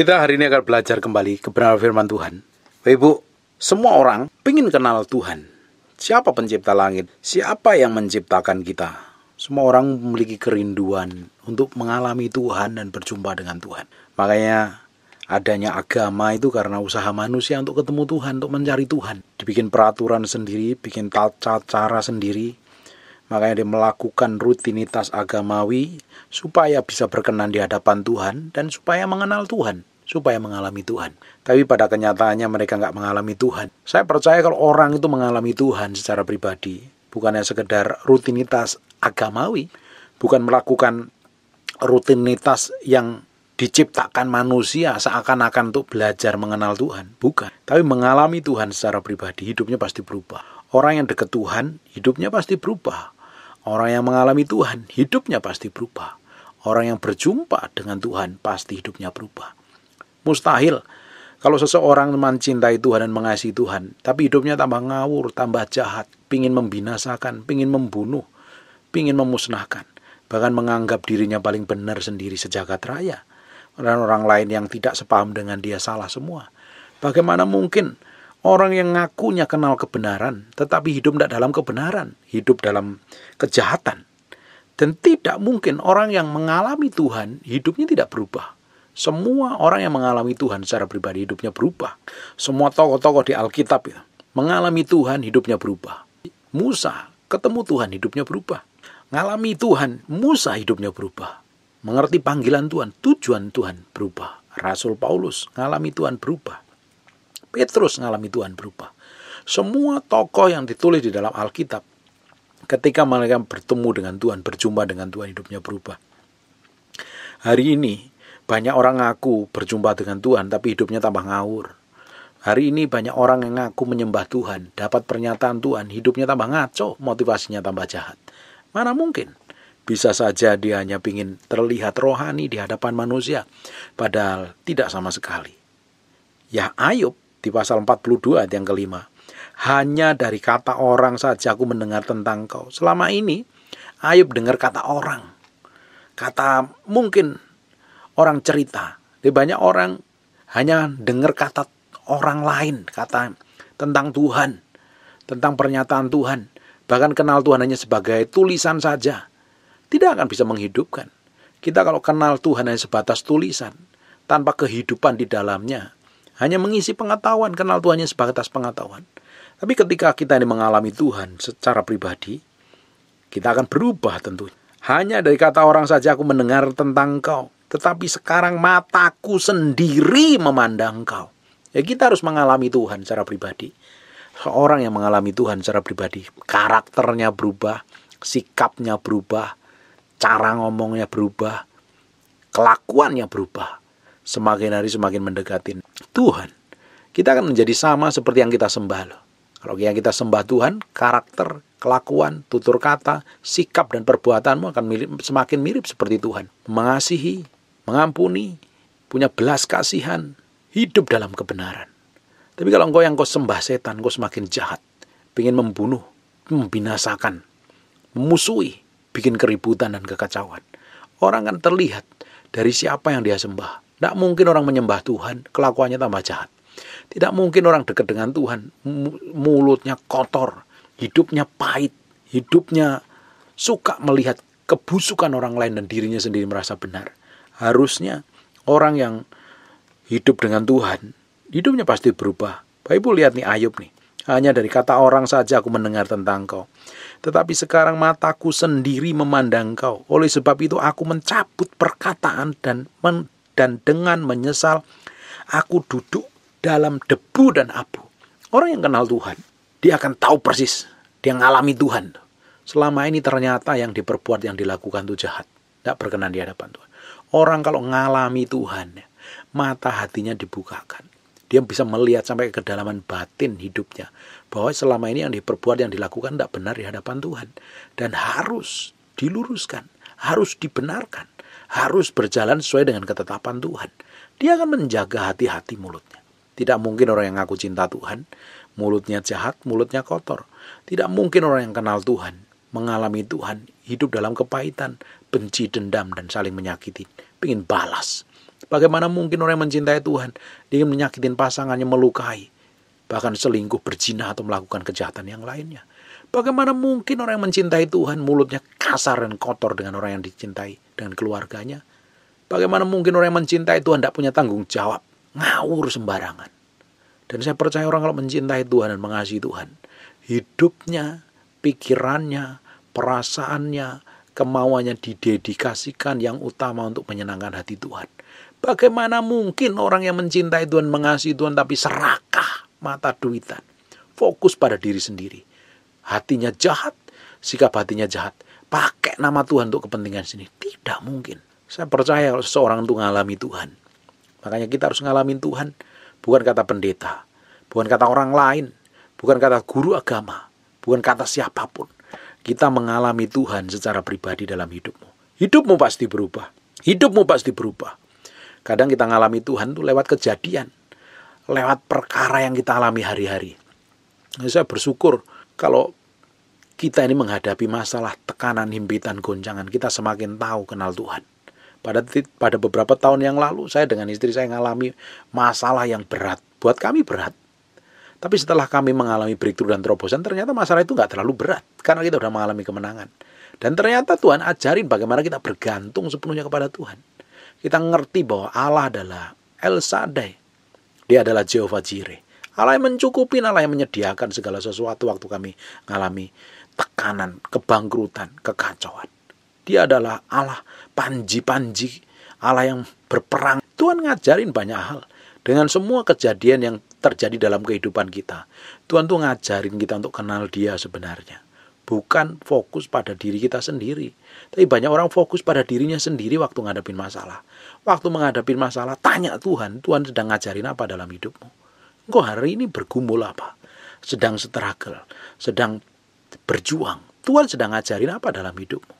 Kita hari ini akan belajar kembali kebenaran firman Tuhan. Bapak Ibu, semua orang ingin kenal Tuhan. Siapa pencipta langit? Siapa yang menciptakan kita? Semua orang memiliki kerinduan untuk mengalami Tuhan dan berjumpa dengan Tuhan. Makanya adanya agama itu karena usaha manusia untuk ketemu Tuhan, untuk mencari Tuhan. Dibikin peraturan sendiri, bikin tata cara sendiri. Makanya dia melakukan rutinitas agamawi supaya bisa berkenan di hadapan Tuhan dan supaya mengenal Tuhan supaya mengalami Tuhan. Tapi pada kenyataannya mereka nggak mengalami Tuhan. Saya percaya kalau orang itu mengalami Tuhan secara pribadi, bukannya sekedar rutinitas agamawi, bukan melakukan rutinitas yang diciptakan manusia seakan-akan untuk belajar mengenal Tuhan. Bukan. Tapi mengalami Tuhan secara pribadi, hidupnya pasti berubah. Orang yang dekat Tuhan, hidupnya pasti berubah. Orang yang mengalami Tuhan, hidupnya pasti berubah. Orang yang berjumpa dengan Tuhan, pasti hidupnya berubah. Mustahil. Kalau seseorang mencintai Tuhan dan mengasihi Tuhan, tapi hidupnya tambah ngawur, tambah jahat, pingin membinasakan, pingin membunuh, pingin memusnahkan, bahkan menganggap dirinya paling benar sendiri sejagat raya, dan orang lain yang tidak sepaham dengan dia salah semua. Bagaimana mungkin orang yang ngakunya kenal kebenaran, tetapi hidup tidak dalam kebenaran, hidup dalam kejahatan? Dan tidak mungkin orang yang mengalami Tuhan hidupnya tidak berubah semua orang yang mengalami Tuhan secara pribadi hidupnya berubah. Semua tokoh-tokoh di Alkitab ya, mengalami Tuhan hidupnya berubah. Musa ketemu Tuhan hidupnya berubah. mengalami Tuhan, Musa hidupnya berubah. Mengerti panggilan Tuhan, tujuan Tuhan berubah. Rasul Paulus mengalami Tuhan berubah. Petrus mengalami Tuhan berubah. Semua tokoh yang ditulis di dalam Alkitab ketika mereka bertemu dengan Tuhan, berjumpa dengan Tuhan hidupnya berubah. Hari ini banyak orang ngaku berjumpa dengan Tuhan, tapi hidupnya tambah ngawur. Hari ini banyak orang yang ngaku menyembah Tuhan, dapat pernyataan Tuhan, hidupnya tambah ngaco, motivasinya tambah jahat. Mana mungkin? Bisa saja dia hanya ingin terlihat rohani di hadapan manusia, padahal tidak sama sekali. Ya Ayub di pasal 42 ayat yang kelima. Hanya dari kata orang saja aku mendengar tentang kau. Selama ini Ayub dengar kata orang. Kata mungkin orang cerita. Jadi banyak orang hanya dengar kata orang lain, kata tentang Tuhan, tentang pernyataan Tuhan. Bahkan kenal Tuhan hanya sebagai tulisan saja. Tidak akan bisa menghidupkan. Kita kalau kenal Tuhan hanya sebatas tulisan, tanpa kehidupan di dalamnya, hanya mengisi pengetahuan, kenal Tuhan hanya sebatas pengetahuan. Tapi ketika kita ini mengalami Tuhan secara pribadi, kita akan berubah tentunya. Hanya dari kata orang saja aku mendengar tentang kau. Tetapi sekarang mataku sendiri memandang kau. Ya kita harus mengalami Tuhan secara pribadi. Seorang yang mengalami Tuhan secara pribadi, karakternya berubah, sikapnya berubah, cara ngomongnya berubah, kelakuannya berubah. Semakin hari semakin mendekatin Tuhan. Kita akan menjadi sama seperti yang kita sembah loh. Kalau yang kita sembah Tuhan, karakter, kelakuan, tutur kata, sikap dan perbuatanmu akan mirip, semakin mirip seperti Tuhan. Mengasihi, mengampuni, punya belas kasihan, hidup dalam kebenaran. Tapi kalau engkau yang kau sembah setan, kau semakin jahat, ingin membunuh, membinasakan, memusuhi, bikin keributan dan kekacauan. Orang kan terlihat dari siapa yang dia sembah. Tidak mungkin orang menyembah Tuhan, kelakuannya tambah jahat. Tidak mungkin orang dekat dengan Tuhan, mulutnya kotor, hidupnya pahit, hidupnya suka melihat kebusukan orang lain dan dirinya sendiri merasa benar harusnya orang yang hidup dengan Tuhan, hidupnya pasti berubah. Bapak Ibu lihat nih Ayub nih. Hanya dari kata orang saja aku mendengar tentang kau. Tetapi sekarang mataku sendiri memandang kau. Oleh sebab itu aku mencabut perkataan dan men, dan dengan menyesal aku duduk dalam debu dan abu. Orang yang kenal Tuhan, dia akan tahu persis. Dia ngalami Tuhan. Selama ini ternyata yang diperbuat, yang dilakukan itu jahat. Tidak berkenan di hadapan Tuhan. Orang kalau ngalami Tuhan, mata hatinya dibukakan. Dia bisa melihat sampai ke kedalaman batin hidupnya. Bahwa selama ini yang diperbuat, yang dilakukan tidak benar di hadapan Tuhan. Dan harus diluruskan, harus dibenarkan, harus berjalan sesuai dengan ketetapan Tuhan. Dia akan menjaga hati-hati mulutnya. Tidak mungkin orang yang ngaku cinta Tuhan, mulutnya jahat, mulutnya kotor. Tidak mungkin orang yang kenal Tuhan, mengalami Tuhan, hidup dalam kepahitan, benci, dendam, dan saling menyakiti. Pengen balas. Bagaimana mungkin orang yang mencintai Tuhan, dia ingin menyakitin pasangannya, melukai, bahkan selingkuh, berzina, atau melakukan kejahatan yang lainnya. Bagaimana mungkin orang yang mencintai Tuhan mulutnya kasar dan kotor dengan orang yang dicintai, dengan keluarganya? Bagaimana mungkin orang yang mencintai Tuhan tidak punya tanggung jawab, ngawur sembarangan? Dan saya percaya orang kalau mencintai Tuhan dan mengasihi Tuhan, hidupnya, pikirannya, perasaannya, kemauannya didedikasikan yang utama untuk menyenangkan hati Tuhan. Bagaimana mungkin orang yang mencintai Tuhan, mengasihi Tuhan, tapi serakah mata duitan, fokus pada diri sendiri, hatinya jahat, sikap hatinya jahat, pakai nama Tuhan untuk kepentingan sini? Tidak mungkin. Saya percaya kalau seseorang itu mengalami Tuhan. Makanya kita harus mengalami Tuhan. Bukan kata pendeta, bukan kata orang lain, bukan kata guru agama, bukan kata siapapun kita mengalami Tuhan secara pribadi dalam hidupmu. Hidupmu pasti berubah. Hidupmu pasti berubah. Kadang kita mengalami Tuhan itu lewat kejadian, lewat perkara yang kita alami hari-hari. Nah, saya bersyukur kalau kita ini menghadapi masalah tekanan, himpitan, goncangan, kita semakin tahu kenal Tuhan. Pada pada beberapa tahun yang lalu saya dengan istri saya mengalami masalah yang berat. Buat kami berat. Tapi setelah kami mengalami breakthrough dan terobosan, ternyata masalah itu nggak terlalu berat karena kita sudah mengalami kemenangan. Dan ternyata Tuhan ajarin bagaimana kita bergantung sepenuhnya kepada Tuhan. Kita ngerti bahwa Allah adalah El Shaddai. Dia adalah Jehovah Jireh. Allah yang mencukupi, Allah yang menyediakan segala sesuatu waktu kami mengalami tekanan, kebangkrutan, kekacauan. Dia adalah Allah panji-panji, Allah yang berperang. Tuhan ngajarin banyak hal. Dengan semua kejadian yang terjadi dalam kehidupan kita. Tuhan tuh ngajarin kita untuk kenal dia sebenarnya. Bukan fokus pada diri kita sendiri. Tapi banyak orang fokus pada dirinya sendiri waktu ngadepin masalah. Waktu menghadapi masalah, tanya Tuhan, Tuhan sedang ngajarin apa dalam hidupmu? Engkau hari ini bergumul apa? Sedang struggle, sedang berjuang. Tuhan sedang ngajarin apa dalam hidupmu?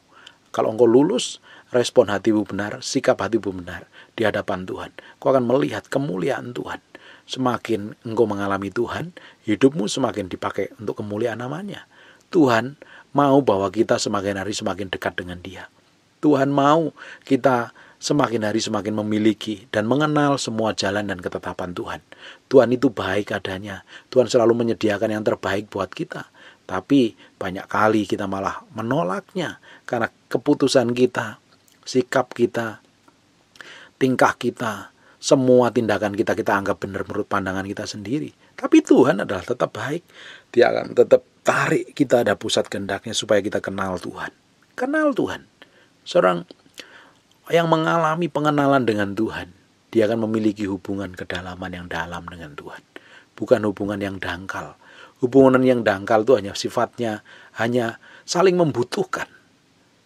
Kalau engkau lulus, respon hatimu benar, sikap hatimu benar di hadapan Tuhan. Kau akan melihat kemuliaan Tuhan semakin engkau mengalami Tuhan, hidupmu semakin dipakai untuk kemuliaan namanya. Tuhan mau bahwa kita semakin hari semakin dekat dengan dia. Tuhan mau kita semakin hari semakin memiliki dan mengenal semua jalan dan ketetapan Tuhan. Tuhan itu baik adanya. Tuhan selalu menyediakan yang terbaik buat kita. Tapi banyak kali kita malah menolaknya karena keputusan kita, sikap kita, tingkah kita, semua tindakan kita kita anggap benar menurut pandangan kita sendiri. Tapi Tuhan adalah tetap baik. Dia akan tetap tarik kita ada pusat kehendaknya supaya kita kenal Tuhan. Kenal Tuhan. Seorang yang mengalami pengenalan dengan Tuhan, dia akan memiliki hubungan kedalaman yang dalam dengan Tuhan. Bukan hubungan yang dangkal. Hubungan yang dangkal itu hanya sifatnya hanya saling membutuhkan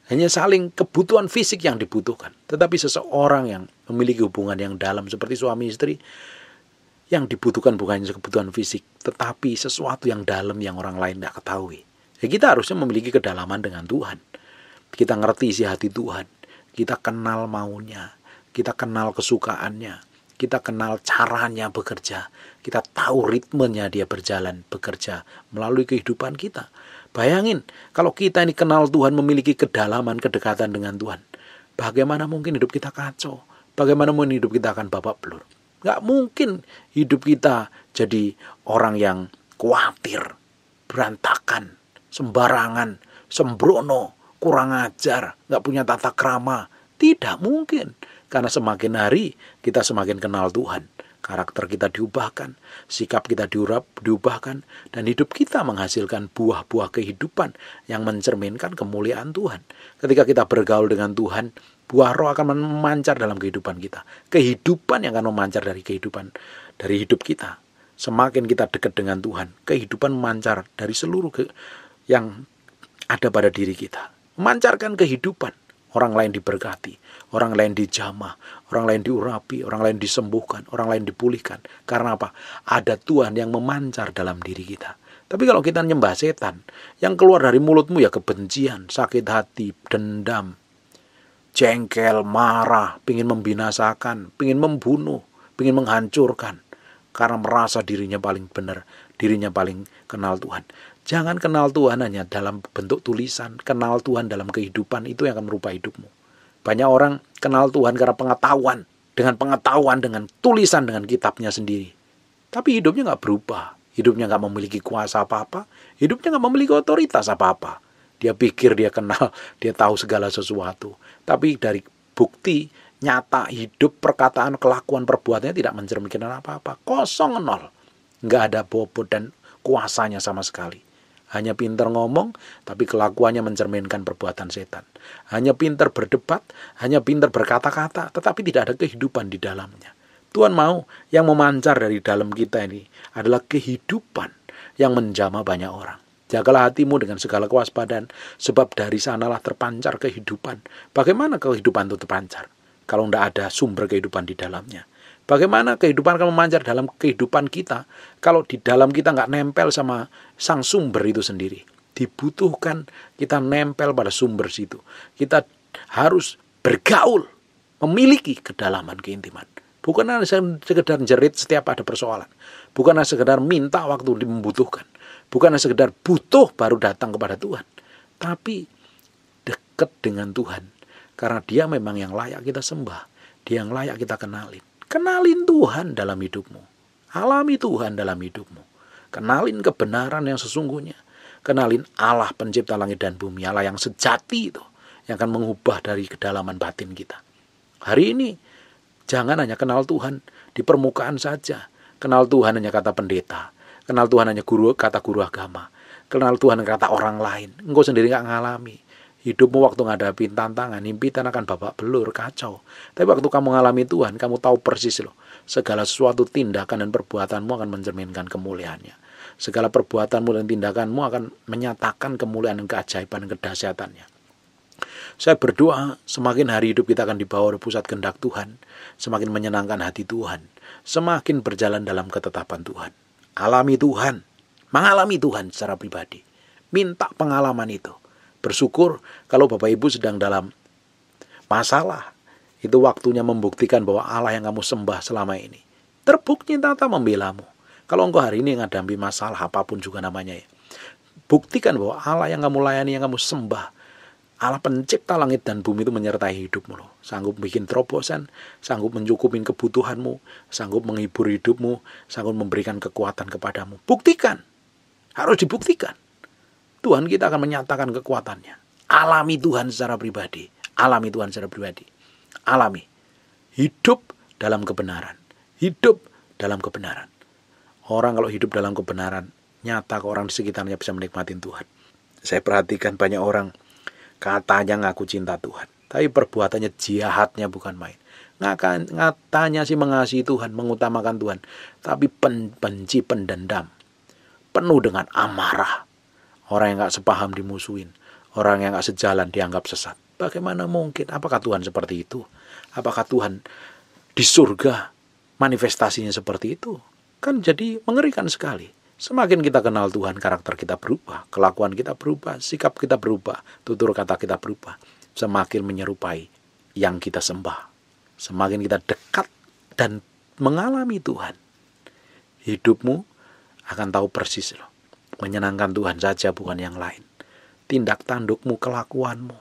hanya saling kebutuhan fisik yang dibutuhkan. Tetapi seseorang yang memiliki hubungan yang dalam seperti suami istri, yang dibutuhkan bukan hanya kebutuhan fisik, tetapi sesuatu yang dalam yang orang lain tidak ketahui. Ya, kita harusnya memiliki kedalaman dengan Tuhan. Kita ngerti isi hati Tuhan. Kita kenal maunya. Kita kenal kesukaannya. Kita kenal caranya bekerja. Kita tahu ritmenya dia berjalan, bekerja melalui kehidupan kita Bayangin kalau kita ini kenal Tuhan, memiliki kedalaman kedekatan dengan Tuhan. Bagaimana mungkin hidup kita kacau? Bagaimana mungkin hidup kita akan babak belur? Gak mungkin hidup kita jadi orang yang khawatir, berantakan, sembarangan, sembrono, kurang ajar, gak punya tata krama. Tidak mungkin. Karena semakin hari kita semakin kenal Tuhan karakter kita diubahkan, sikap kita diurap, diubahkan, dan hidup kita menghasilkan buah-buah kehidupan yang mencerminkan kemuliaan Tuhan. Ketika kita bergaul dengan Tuhan, buah roh akan memancar dalam kehidupan kita. Kehidupan yang akan memancar dari kehidupan, dari hidup kita. Semakin kita dekat dengan Tuhan, kehidupan memancar dari seluruh ke yang ada pada diri kita. Memancarkan kehidupan orang lain diberkati, orang lain dijamah, orang lain diurapi, orang lain disembuhkan, orang lain dipulihkan. Karena apa? Ada Tuhan yang memancar dalam diri kita. Tapi kalau kita nyembah setan, yang keluar dari mulutmu ya kebencian, sakit hati, dendam, jengkel, marah, pingin membinasakan, pingin membunuh, pingin menghancurkan. Karena merasa dirinya paling benar, dirinya paling kenal Tuhan. Jangan kenal Tuhan hanya dalam bentuk tulisan, kenal Tuhan dalam kehidupan itu yang akan merubah hidupmu. Banyak orang kenal Tuhan karena pengetahuan, dengan pengetahuan, dengan tulisan, dengan kitabnya sendiri. Tapi hidupnya nggak berubah, hidupnya nggak memiliki kuasa apa-apa, hidupnya nggak memiliki otoritas apa-apa. Dia pikir dia kenal, dia tahu segala sesuatu. Tapi dari bukti nyata hidup perkataan kelakuan perbuatannya tidak mencerminkan apa-apa kosong nol nggak ada bobot dan kuasanya sama sekali hanya pinter ngomong, tapi kelakuannya mencerminkan perbuatan setan. Hanya pinter berdebat, hanya pinter berkata-kata, tetapi tidak ada kehidupan di dalamnya. Tuhan mau yang memancar dari dalam kita ini adalah kehidupan yang menjama banyak orang. Jagalah hatimu dengan segala kewaspadaan, sebab dari sanalah terpancar kehidupan. Bagaimana kehidupan itu terpancar? Kalau tidak ada sumber kehidupan di dalamnya. Bagaimana kehidupan akan memancar dalam kehidupan kita kalau di dalam kita nggak nempel sama sang sumber itu sendiri. Dibutuhkan kita nempel pada sumber situ. Kita harus bergaul, memiliki kedalaman keintiman. Bukan hanya sekedar jerit setiap ada persoalan. Bukan hanya sekedar minta waktu dibutuhkan Bukan hanya sekedar butuh baru datang kepada Tuhan. Tapi dekat dengan Tuhan. Karena dia memang yang layak kita sembah. Dia yang layak kita kenalin. Kenalin Tuhan dalam hidupmu. Alami Tuhan dalam hidupmu. Kenalin kebenaran yang sesungguhnya. Kenalin Allah pencipta langit dan bumi. Allah yang sejati itu. Yang akan mengubah dari kedalaman batin kita. Hari ini jangan hanya kenal Tuhan di permukaan saja. Kenal Tuhan hanya kata pendeta. Kenal Tuhan hanya guru kata guru agama. Kenal Tuhan kata orang lain. Engkau sendiri nggak ngalami. Hidupmu waktu ngadapin tantangan, impitan akan babak belur, kacau. Tapi waktu kamu mengalami Tuhan, kamu tahu persis loh. Segala sesuatu tindakan dan perbuatanmu akan mencerminkan kemuliaannya. Segala perbuatanmu dan tindakanmu akan menyatakan kemuliaan dan keajaiban dan kedahsyatannya. Saya berdoa semakin hari hidup kita akan dibawa oleh pusat kehendak Tuhan, semakin menyenangkan hati Tuhan, semakin berjalan dalam ketetapan Tuhan. Alami Tuhan, mengalami Tuhan secara pribadi. Minta pengalaman itu bersyukur kalau Bapak Ibu sedang dalam masalah. Itu waktunya membuktikan bahwa Allah yang kamu sembah selama ini. Terbukti tata membelamu. Kalau engkau hari ini ngadampi masalah apapun juga namanya ya. Buktikan bahwa Allah yang kamu layani, yang kamu sembah. Allah pencipta langit dan bumi itu menyertai hidupmu loh. Sanggup bikin terobosan, sanggup mencukupin kebutuhanmu, sanggup menghibur hidupmu, sanggup memberikan kekuatan kepadamu. Buktikan. Harus dibuktikan. Tuhan kita akan menyatakan kekuatannya. Alami Tuhan secara pribadi. Alami Tuhan secara pribadi. Alami. Hidup dalam kebenaran. Hidup dalam kebenaran. Orang kalau hidup dalam kebenaran, nyata ke orang di sekitarnya bisa menikmati Tuhan. Saya perhatikan banyak orang katanya ngaku cinta Tuhan, tapi perbuatannya jahatnya bukan main. ngatanya sih mengasihi Tuhan, mengutamakan Tuhan, tapi pen, benci pendendam, penuh dengan amarah, Orang yang gak sepaham dimusuhin. Orang yang gak sejalan dianggap sesat. Bagaimana mungkin? Apakah Tuhan seperti itu? Apakah Tuhan di surga manifestasinya seperti itu? Kan jadi mengerikan sekali. Semakin kita kenal Tuhan, karakter kita berubah, kelakuan kita berubah, sikap kita berubah, tutur kata kita berubah. Semakin menyerupai yang kita sembah. Semakin kita dekat dan mengalami Tuhan. Hidupmu akan tahu persis loh menyenangkan Tuhan saja bukan yang lain. Tindak tandukmu, kelakuanmu,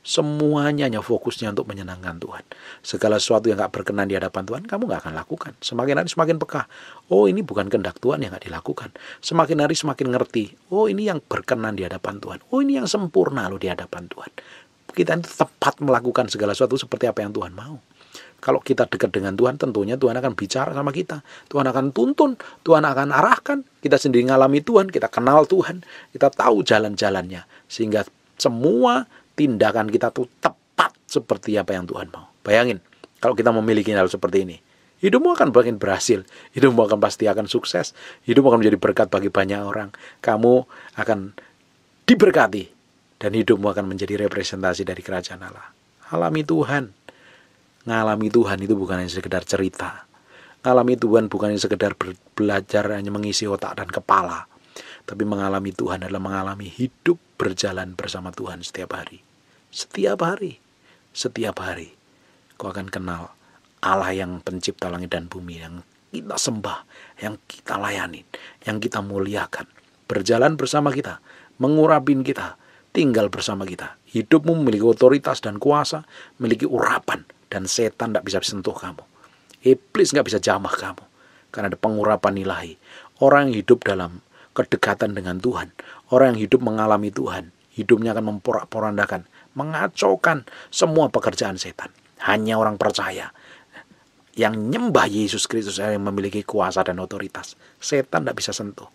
semuanya hanya fokusnya untuk menyenangkan Tuhan. Segala sesuatu yang gak berkenan di hadapan Tuhan, kamu gak akan lakukan. Semakin hari semakin peka. Oh ini bukan kehendak Tuhan yang gak dilakukan. Semakin hari semakin ngerti. Oh ini yang berkenan di hadapan Tuhan. Oh ini yang sempurna loh di hadapan Tuhan. Kita itu tepat melakukan segala sesuatu seperti apa yang Tuhan mau. Kalau kita dekat dengan Tuhan, tentunya Tuhan akan bicara sama kita. Tuhan akan tuntun, Tuhan akan arahkan. Kita sendiri ngalami Tuhan, kita kenal Tuhan, kita tahu jalan-jalannya. Sehingga semua tindakan kita itu tepat seperti apa yang Tuhan mau. Bayangin, kalau kita memiliki hal seperti ini, hidupmu akan makin berhasil, hidupmu akan pasti akan sukses, hidupmu akan menjadi berkat bagi banyak orang. Kamu akan diberkati dan hidupmu akan menjadi representasi dari kerajaan Allah. Alami Tuhan ngalami Tuhan itu bukan hanya sekedar cerita ngalami Tuhan bukan hanya sekedar belajar hanya mengisi otak dan kepala tapi mengalami Tuhan adalah mengalami hidup berjalan bersama Tuhan setiap hari setiap hari setiap hari kau akan kenal Allah yang pencipta langit dan bumi yang kita sembah, yang kita layani, yang kita muliakan, berjalan bersama kita, mengurapin kita, tinggal bersama kita. Hidupmu memiliki otoritas dan kuasa, memiliki urapan dan setan tidak bisa sentuh kamu. Iblis nggak bisa jamah kamu. Karena ada pengurapan nilai. Orang yang hidup dalam kedekatan dengan Tuhan. Orang yang hidup mengalami Tuhan. Hidupnya akan memporak-porandakan. Mengacaukan semua pekerjaan setan. Hanya orang percaya yang nyembah Yesus Kristus yang memiliki kuasa dan otoritas. Setan tidak bisa sentuh.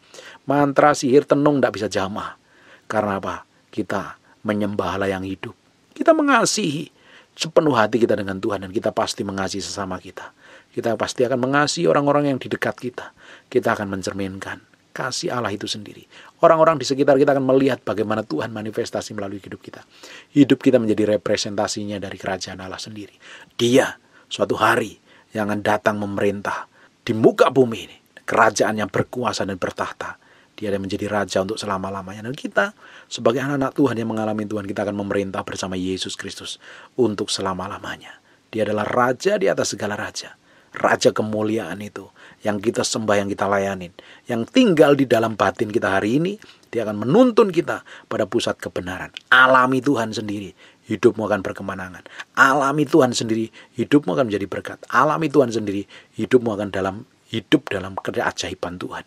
Mantra sihir tenung tidak bisa jamah. Karena apa? Kita menyembah Allah yang hidup. Kita mengasihi sepenuh hati kita dengan Tuhan dan kita pasti mengasihi sesama kita. Kita pasti akan mengasihi orang-orang yang di dekat kita. Kita akan mencerminkan kasih Allah itu sendiri. Orang-orang di sekitar kita akan melihat bagaimana Tuhan manifestasi melalui hidup kita. Hidup kita menjadi representasinya dari kerajaan Allah sendiri. Dia suatu hari yang akan datang memerintah di muka bumi ini. Kerajaan yang berkuasa dan bertahta dia yang menjadi raja untuk selama-lamanya. Dan kita sebagai anak-anak Tuhan yang mengalami Tuhan, kita akan memerintah bersama Yesus Kristus untuk selama-lamanya. Dia adalah raja di atas segala raja. Raja kemuliaan itu yang kita sembah, yang kita layanin, yang tinggal di dalam batin kita hari ini, dia akan menuntun kita pada pusat kebenaran. Alami Tuhan sendiri, hidupmu akan berkemenangan. Alami Tuhan sendiri, hidupmu akan menjadi berkat. Alami Tuhan sendiri, hidupmu akan dalam hidup dalam keajaiban Tuhan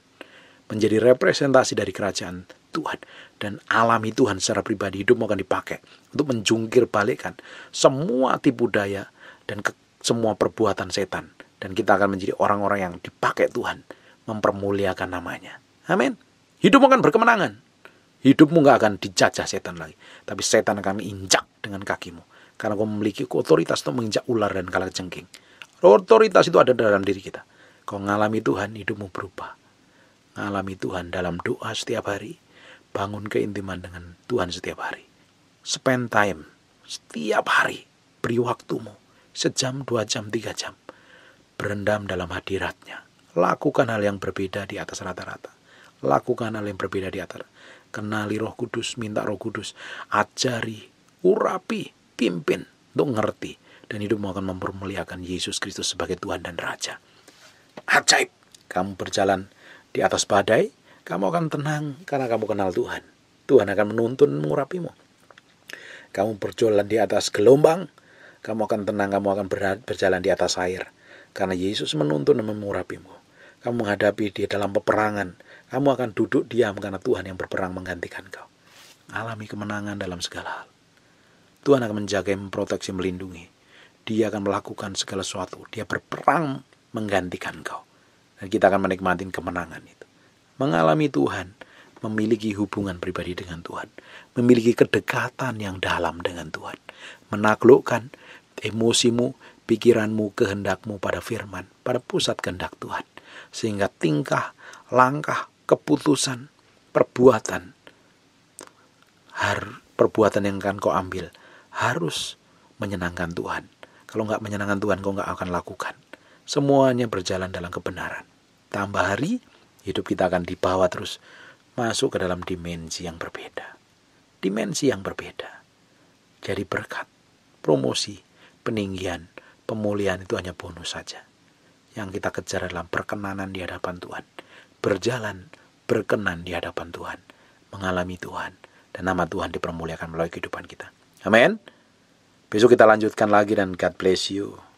menjadi representasi dari kerajaan Tuhan dan alami Tuhan secara pribadi hidup akan dipakai untuk menjungkir balikkan semua tipu daya dan ke, semua perbuatan setan dan kita akan menjadi orang-orang yang dipakai Tuhan mempermuliakan namanya. Amin. Hidup akan berkemenangan. Hidupmu nggak akan dijajah setan lagi, tapi setan akan injak dengan kakimu karena kau memiliki otoritas untuk menginjak ular dan kalajengking. Otoritas itu ada dalam diri kita. Kau ngalami Tuhan, hidupmu berubah. Alami Tuhan dalam doa setiap hari. Bangun keintiman dengan Tuhan setiap hari. Spend time setiap hari. Beri waktumu. Sejam, dua jam, tiga jam. Berendam dalam hadiratnya. Lakukan hal yang berbeda di atas rata-rata. Lakukan hal yang berbeda di atas. Kenali roh kudus, minta roh kudus. Ajari, urapi, pimpin untuk ngerti dan hidupmu akan mempermuliakan Yesus Kristus sebagai Tuhan dan Raja. Ajaib, kamu berjalan di atas badai, kamu akan tenang karena kamu kenal Tuhan. Tuhan akan menuntun mengurapimu. Kamu berjalan di atas gelombang, kamu akan tenang, kamu akan berjalan di atas air. Karena Yesus menuntun dan mengurapimu. Kamu menghadapi dia dalam peperangan. Kamu akan duduk diam karena Tuhan yang berperang menggantikan kau. Alami kemenangan dalam segala hal. Tuhan akan menjaga, memproteksi, melindungi. Dia akan melakukan segala sesuatu. Dia berperang menggantikan kau dan kita akan menikmati kemenangan itu. Mengalami Tuhan, memiliki hubungan pribadi dengan Tuhan, memiliki kedekatan yang dalam dengan Tuhan, menaklukkan emosimu, pikiranmu, kehendakmu pada firman, pada pusat kehendak Tuhan. Sehingga tingkah, langkah, keputusan, perbuatan, perbuatan yang akan kau ambil harus menyenangkan Tuhan. Kalau nggak menyenangkan Tuhan, kau nggak akan lakukan. Semuanya berjalan dalam kebenaran. Tambah hari, hidup kita akan dibawa terus masuk ke dalam dimensi yang berbeda. Dimensi yang berbeda. Jadi berkat, promosi, peninggian, pemulihan itu hanya bonus saja. Yang kita kejar dalam perkenanan di hadapan Tuhan. Berjalan, berkenan di hadapan Tuhan. Mengalami Tuhan. Dan nama Tuhan dipermuliakan melalui kehidupan kita. Amin. Besok kita lanjutkan lagi dan God bless you.